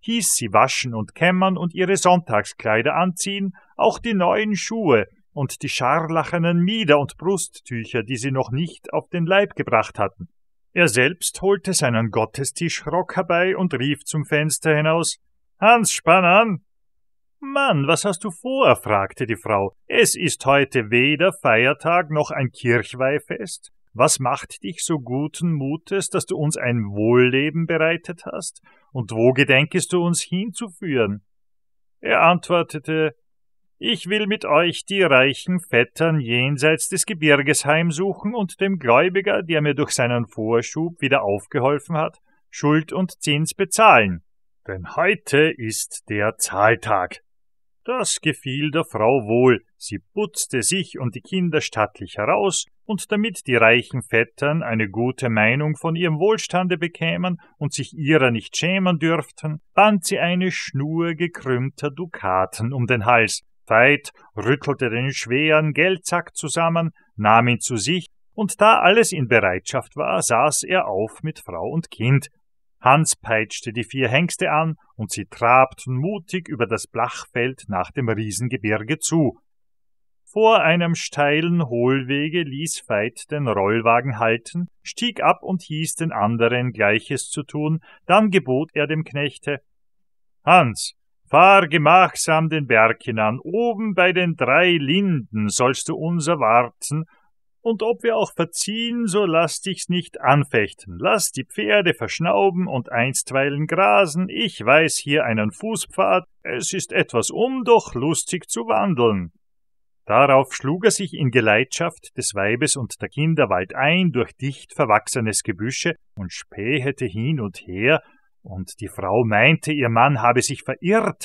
hieß sie waschen und kämmern und ihre Sonntagskleider anziehen, auch die neuen Schuhe und die scharlachenen Mieder und Brusttücher, die sie noch nicht auf den Leib gebracht hatten. Er selbst holte seinen Gottestischrock herbei und rief zum Fenster hinaus Hans, spann an, Mann, was hast du vor? fragte die Frau. Es ist heute weder Feiertag noch ein Kirchweihfest, was macht dich so guten Mutes, dass du uns ein Wohlleben bereitet hast? Und wo gedenkest du uns hinzuführen? Er antwortete, ich will mit euch die reichen Vettern jenseits des Gebirges heimsuchen und dem Gläubiger, der mir durch seinen Vorschub wieder aufgeholfen hat, Schuld und Zins bezahlen. Denn heute ist der Zahltag. Das gefiel der Frau wohl, sie putzte sich und die Kinder stattlich heraus, und damit die reichen Vettern eine gute Meinung von ihrem Wohlstande bekämen und sich ihrer nicht schämen dürften, band sie eine Schnur gekrümmter Dukaten um den Hals, Veit rüttelte den schweren Geldsack zusammen, nahm ihn zu sich, und da alles in Bereitschaft war, saß er auf mit Frau und Kind, Hans peitschte die vier Hengste an, und sie trabten mutig über das Blachfeld nach dem Riesengebirge zu. Vor einem steilen Hohlwege ließ Veit den Rollwagen halten, stieg ab und hieß den anderen Gleiches zu tun, dann gebot er dem Knechte Hans, fahr gemachsam den Berg hinan, oben bei den drei Linden sollst du unser warten und ob wir auch verziehen, so lasst dich's nicht anfechten. Lasst die Pferde verschnauben und einstweilen grasen, ich weiß hier einen Fußpfad, es ist etwas um, doch lustig zu wandeln. Darauf schlug er sich in Geleitschaft des Weibes und der Kinder weit ein durch dicht verwachsenes Gebüsche und spähete hin und her, und die Frau meinte, ihr Mann habe sich verirrt,